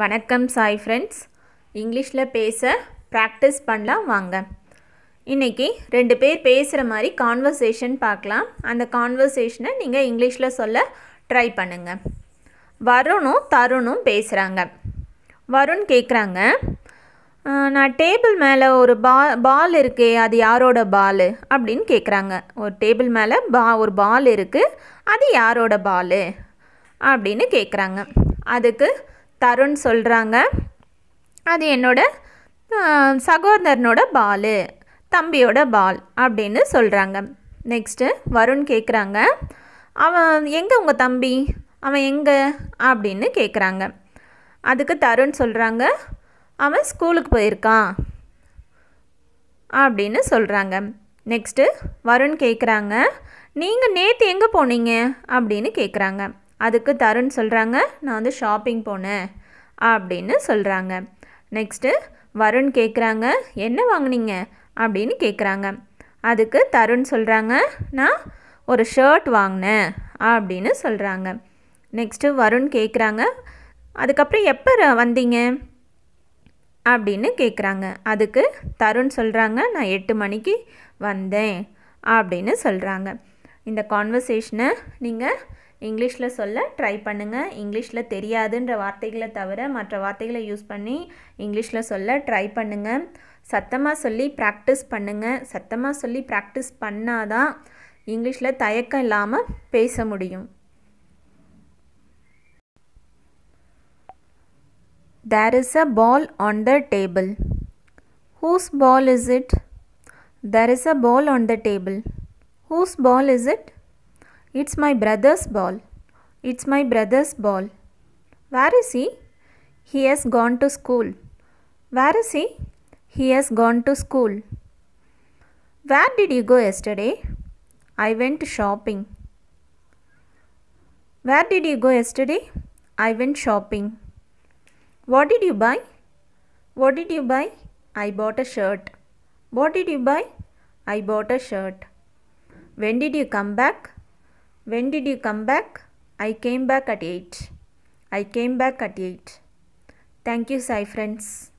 வணக்கம் சாய் ஃப்ரெண்ட்ஸ் இங்கிலீஷில் பேச ப்ராக்டிஸ் பண்ணலாம் வாங்க இன்றைக்கி ரெண்டு பேர் பேசுகிற மாதிரி கான்வர்சேஷன் பார்க்கலாம் அந்த கான்வர்சேஷனை நீங்கள் இங்கிலீஷில் சொல்ல ட்ரை பண்ணுங்கள் வருணும் தருணும் பேசுகிறாங்க வருண் கேட்குறாங்க நான் டேபிள் மேலே ஒரு பா பால் இருக்கே அது யாரோட பால் அப்படின்னு கேட்குறாங்க ஒரு டேபிள் மேலே பா ஒரு பால் இருக்குது அது யாரோட பால் அப்படின்னு கேட்குறாங்க அதுக்கு தருண் சொல்கிறாங்க அது என்னோட சகோதரனோட பால் தம்பியோட பால் அப்படின்னு சொல்கிறாங்க நெக்ஸ்ட்டு வருண் கேட்குறாங்க அவன் எங்கே உங்கள் தம்பி அவன் எங்கே அப்படின்னு கேட்குறாங்க அதுக்கு தருண் சொல்கிறாங்க அவன் ஸ்கூலுக்கு போயிருக்கான் அப்படின்னு சொல்கிறாங்க நெக்ஸ்ட்டு வருண் கேட்குறாங்க நீங்கள் நேற்று எங்கே போனீங்க அப்படின்னு கேட்குறாங்க அதுக்கு தருண் சொல்கிறாங்க நான் வந்து ஷாப்பிங் போனேன் அப்படின்னு சொல்கிறாங்க நெக்ஸ்ட்டு வருண் கேட்குறாங்க என்ன வாங்கினீங்க அப்படின்னு கேட்குறாங்க அதுக்கு தருண் சொல்கிறாங்க நான் ஒரு ஷர்ட் வாங்கினேன் அப்படின்னு சொல்கிறாங்க நெக்ஸ்ட்டு வருண் கேட்குறாங்க அதுக்கப்புறம் எப்போ வந்தீங்க அப்படின்னு கேட்குறாங்க அதுக்கு தருண் சொல்கிறாங்க நான் எட்டு மணிக்கு வந்தேன் அப்படின்னு சொல்கிறாங்க இந்த கான்வர்சேஷனை நீங்கள் இங்கிலீஷில் சொல்ல ட்ரை பண்ணுங்கள் இங்கிலீஷில் தெரியாதுன்ற வார்த்தைகளை தவிர மற்ற வார்த்தைகளை யூஸ் பண்ணி இங்கிலீஷில் சொல்ல ட்ரை பண்ணுங்கள் சத்தமாக சொல்லி ப்ராக்டிஸ் பண்ணுங்கள் சத்தமாக சொல்லி ப்ராக்டிஸ் பண்ணாதான் இங்கிலீஷில் தயக்கம் இல்லாமல் பேச முடியும் there is a ball on the table whose ball is it there is a ball on the table whose ball is it It's my brother's ball. It's my brother's ball. Where is he? He has gone to school. Where is he? He has gone to school. Where did you go yesterday? I went shopping. Where did you go yesterday? I went shopping. What did you buy? What did you buy? I bought a shirt. What did you buy? I bought a shirt. When did you come back? When did you come back? I came back at 8. I came back at 8. Thank you, Sai friends.